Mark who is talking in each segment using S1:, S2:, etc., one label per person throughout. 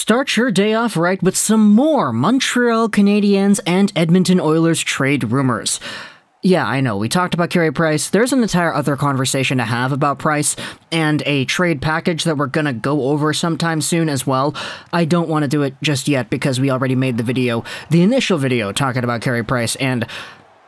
S1: Start your day off right with some more Montreal Canadiens and Edmonton Oilers trade rumors. Yeah, I know. We talked about Carey Price. There's an entire other conversation to have about Price and a trade package that we're going to go over sometime soon as well. I don't want to do it just yet because we already made the video, the initial video, talking about Carey Price and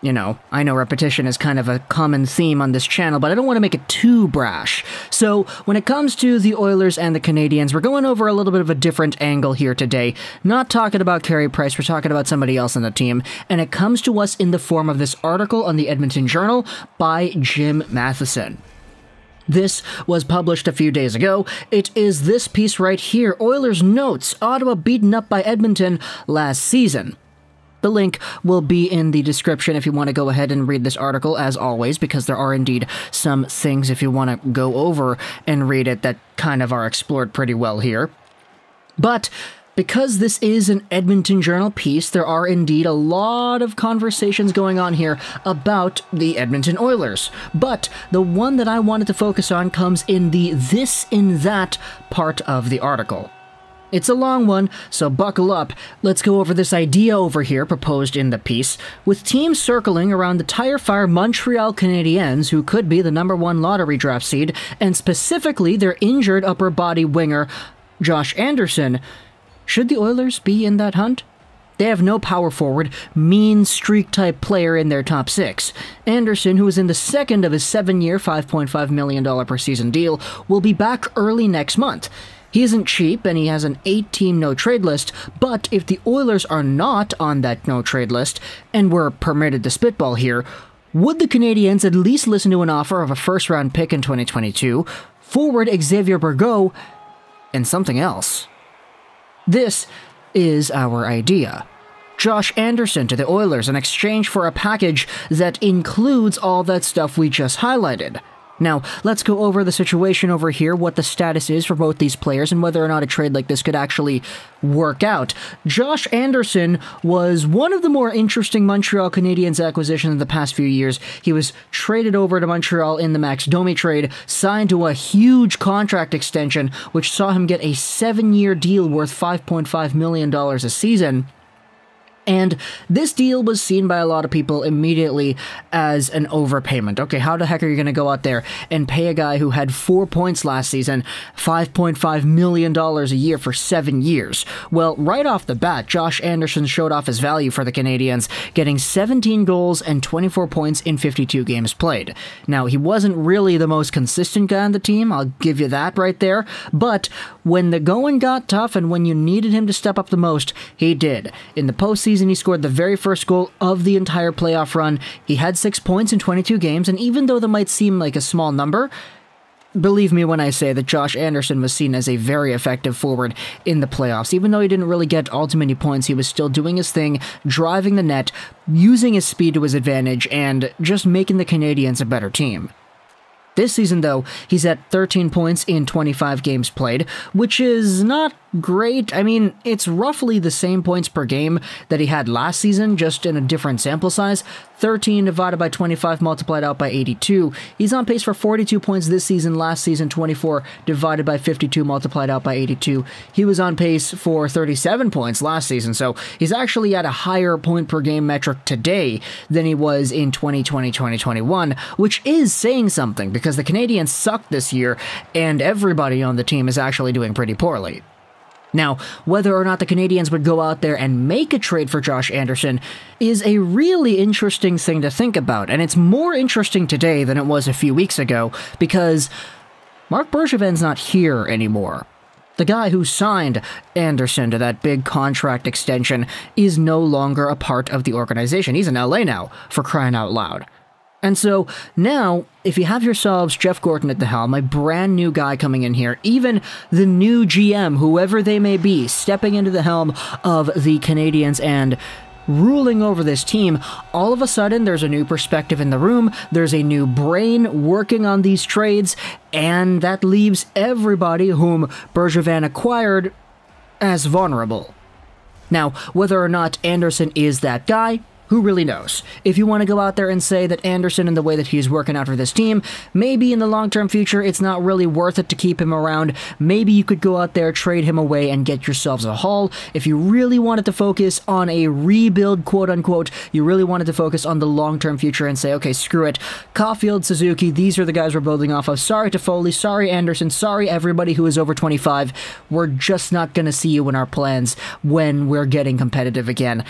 S1: you know, I know repetition is kind of a common theme on this channel, but I don't want to make it too brash. So, when it comes to the Oilers and the Canadians, we're going over a little bit of a different angle here today. Not talking about Carey Price, we're talking about somebody else on the team, and it comes to us in the form of this article on the Edmonton Journal by Jim Matheson. This was published a few days ago. It is this piece right here Oilers Notes Ottawa beaten up by Edmonton last season. The link will be in the description if you want to go ahead and read this article, as always, because there are indeed some things if you want to go over and read it that kind of are explored pretty well here. But because this is an Edmonton Journal piece, there are indeed a lot of conversations going on here about the Edmonton Oilers. But the one that I wanted to focus on comes in the this in that part of the article. It's a long one, so buckle up. Let's go over this idea over here proposed in the piece, with teams circling around the tire fire Montreal Canadiens, who could be the number one lottery draft seed, and specifically their injured upper body winger, Josh Anderson. Should the Oilers be in that hunt? They have no power forward, mean streak type player in their top six. Anderson, who is in the second of his seven year, $5.5 million per season deal, will be back early next month. He isn't cheap and he has an 8 team no trade list, but if the Oilers are not on that no trade list, and we're permitted to spitball here, would the Canadians at least listen to an offer of a first round pick in 2022, forward Xavier Bergot, and something else? This is our idea. Josh Anderson to the Oilers in exchange for a package that includes all that stuff we just highlighted. Now, let's go over the situation over here, what the status is for both these players, and whether or not a trade like this could actually work out. Josh Anderson was one of the more interesting Montreal Canadiens acquisitions in the past few years. He was traded over to Montreal in the Max Domi trade, signed to a huge contract extension, which saw him get a seven year deal worth $5.5 million a season. And this deal was seen by a lot of people immediately as an overpayment. Okay, how the heck are you going to go out there and pay a guy who had four points last season $5.5 million a year for seven years? Well, right off the bat, Josh Anderson showed off his value for the Canadians, getting 17 goals and 24 points in 52 games played. Now, he wasn't really the most consistent guy on the team, I'll give you that right there, but when the going got tough and when you needed him to step up the most, he did. In the postseason, season, he scored the very first goal of the entire playoff run. He had six points in 22 games, and even though that might seem like a small number, believe me when I say that Josh Anderson was seen as a very effective forward in the playoffs. Even though he didn't really get all too many points, he was still doing his thing, driving the net, using his speed to his advantage, and just making the Canadians a better team. This season, though, he's at 13 points in 25 games played, which is not great. I mean, it's roughly the same points per game that he had last season, just in a different sample size. 13 divided by 25 multiplied out by 82. He's on pace for 42 points this season, last season 24 divided by 52 multiplied out by 82. He was on pace for 37 points last season, so he's actually at a higher point per game metric today than he was in 2020 2021, which is saying something because the Canadians suck this year and everybody on the team is actually doing pretty poorly. Now, whether or not the Canadians would go out there and make a trade for Josh Anderson is a really interesting thing to think about, and it's more interesting today than it was a few weeks ago because Mark Bergevin's not here anymore. The guy who signed Anderson to that big contract extension is no longer a part of the organization. He's in LA now, for crying out loud. And so now, if you have yourselves Jeff Gordon at the helm, a brand new guy coming in here, even the new GM, whoever they may be, stepping into the helm of the Canadians and ruling over this team, all of a sudden there's a new perspective in the room, there's a new brain working on these trades, and that leaves everybody whom Bergevin acquired as vulnerable. Now, whether or not Anderson is that guy, who really knows? If you want to go out there and say that Anderson and the way that he's working out for this team, maybe in the long term future it's not really worth it to keep him around. Maybe you could go out there, trade him away, and get yourselves a haul. If you really wanted to focus on a rebuild, quote unquote, you really wanted to focus on the long term future and say, okay, screw it. Caulfield, Suzuki, these are the guys we're building off of. Sorry to Foley, sorry Anderson, sorry everybody who is over 25. We're just not going to see you in our plans when we're getting competitive again.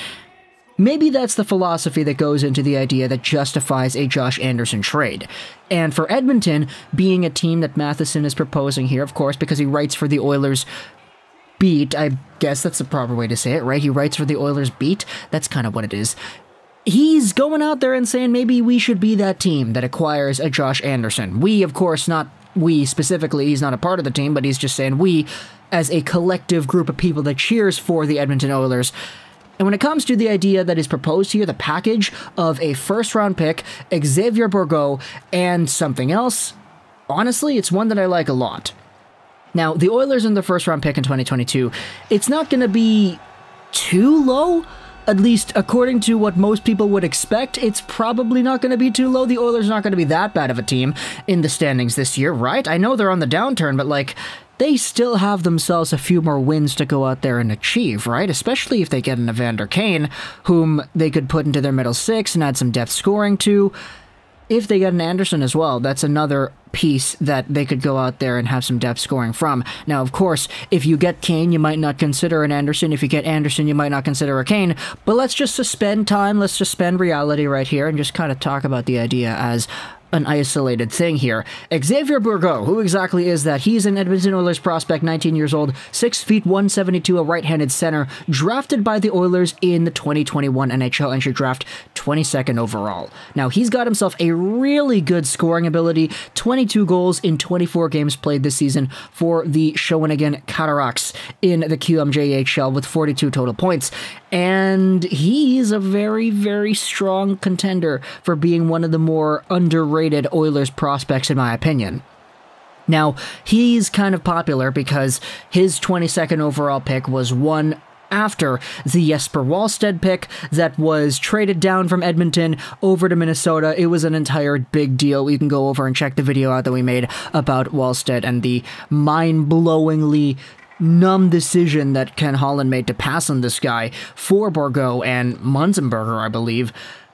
S1: Maybe that's the philosophy that goes into the idea that justifies a Josh Anderson trade. And for Edmonton, being a team that Matheson is proposing here, of course, because he writes for the Oilers beat, I guess that's the proper way to say it, right? He writes for the Oilers beat. That's kind of what it is he's going out there and saying maybe we should be that team that acquires a Josh Anderson. We, of course, not we specifically, he's not a part of the team, but he's just saying we as a collective group of people that cheers for the Edmonton Oilers and when it comes to the idea that is proposed here, the package of a first round pick, Xavier Bourgeau, and something else, honestly, it's one that I like a lot. Now, the Oilers in the first round pick in 2022, it's not going to be too low. At least according to what most people would expect, it's probably not going to be too low. The Oilers are not going to be that bad of a team in the standings this year, right? I know they're on the downturn, but like they still have themselves a few more wins to go out there and achieve, right? Especially if they get an Evander Kane, whom they could put into their middle six and add some depth scoring to. If they get an Anderson as well, that's another piece that they could go out there and have some depth scoring from. Now, of course, if you get Kane, you might not consider an Anderson. If you get Anderson, you might not consider a Kane. But let's just suspend time. Let's suspend reality right here and just kind of talk about the idea as an isolated thing here. Xavier Bourgault, who exactly is that? He's an Edmonton Oilers prospect, 19 years old, 6 feet 172, a right-handed center, drafted by the Oilers in the 2021 NHL entry draft, 22nd overall. Now, he's got himself a really good scoring ability, 22 goals in 24 games played this season for the Shawinigan Cataracts in the QMJHL with 42 total points and he's a very, very strong contender for being one of the more underrated Oilers prospects, in my opinion. Now, he's kind of popular because his 22nd overall pick was one after the Jesper Wallstead pick that was traded down from Edmonton over to Minnesota. It was an entire big deal. You can go over and check the video out that we made about Wallstead and the mind blowingly numb decision that Ken Holland made to pass on this guy for Borgo and Munzenberger, I believe.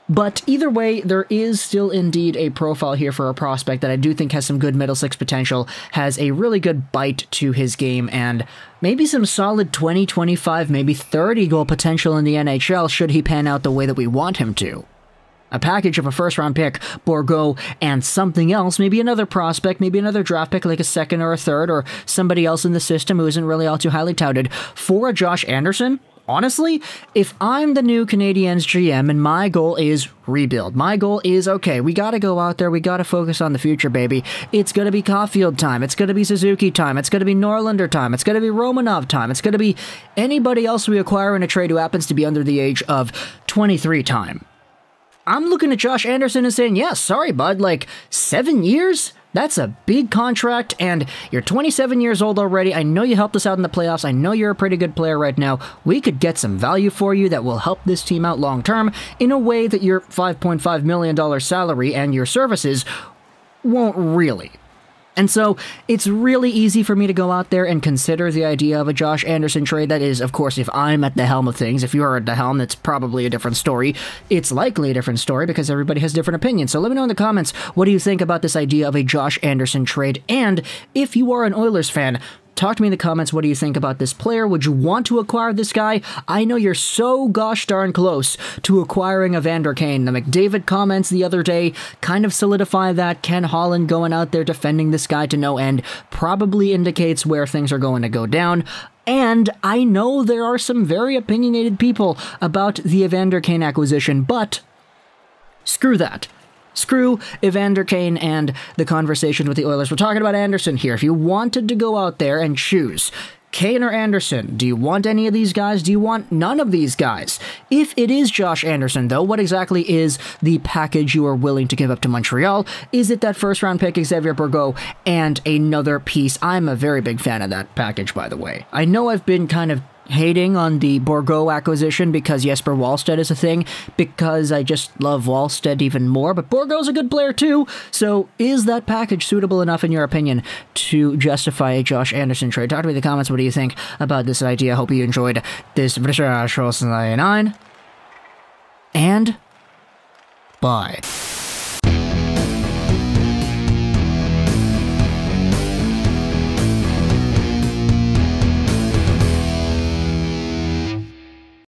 S1: But either way, there is still indeed a profile here for a prospect that I do think has some good middle six potential, has a really good bite to his game, and maybe some solid 20, 25, maybe 30 goal potential in the NHL should he pan out the way that we want him to a package of a first round pick, Borgo, and something else, maybe another prospect, maybe another draft pick like a second or a third, or somebody else in the system who isn't really all too highly touted, for a Josh Anderson? Honestly, if I'm the new Canadiens GM and my goal is rebuild, my goal is okay, we gotta go out there, we gotta focus on the future, baby. It's gonna be Caulfield time, it's gonna be Suzuki time, it's gonna be Norlander time, it's gonna be Romanov time, it's gonna be anybody else we acquire in a trade who happens to be under the age of 23 time. I'm looking at Josh Anderson and saying, yeah, sorry, bud, like seven years? That's a big contract, and you're 27 years old already. I know you helped us out in the playoffs. I know you're a pretty good player right now. We could get some value for you that will help this team out long term in a way that your $5.5 million salary and your services won't really. And so it's really easy for me to go out there and consider the idea of a Josh Anderson trade. That is, of course, if I'm at the helm of things. If you are at the helm, that's probably a different story. It's likely a different story because everybody has different opinions. So let me know in the comments what do you think about this idea of a Josh Anderson trade? And if you are an Oilers fan, Talk to me in the comments. What do you think about this player? Would you want to acquire this guy? I know you're so gosh darn close to acquiring Evander Kane. The McDavid comments the other day kind of solidify that. Ken Holland going out there defending this guy to no end probably indicates where things are going to go down. And I know there are some very opinionated people about the Evander Kane acquisition, but screw that. Screw Evander Kane and the conversation with the Oilers. We're talking about Anderson here. If you wanted to go out there and choose Kane or Anderson? Do you want any of these guys? Do you want none of these guys? If it is Josh Anderson, though, what exactly is the package you are willing to give up to Montreal? Is it that first round pick, Xavier Bourgault, and another piece? I'm a very big fan of that package, by the way. I know I've been kind of hating on the Borgo acquisition because Jesper Wallstedt is a thing, because I just love Wallstedt even more, but Borgo's a good player too. So is that package suitable enough, in your opinion, to justify a Josh Anderson trade? Talk to me in the comments. What do you think about this idea? I hope you enjoyed this British 99. And bye.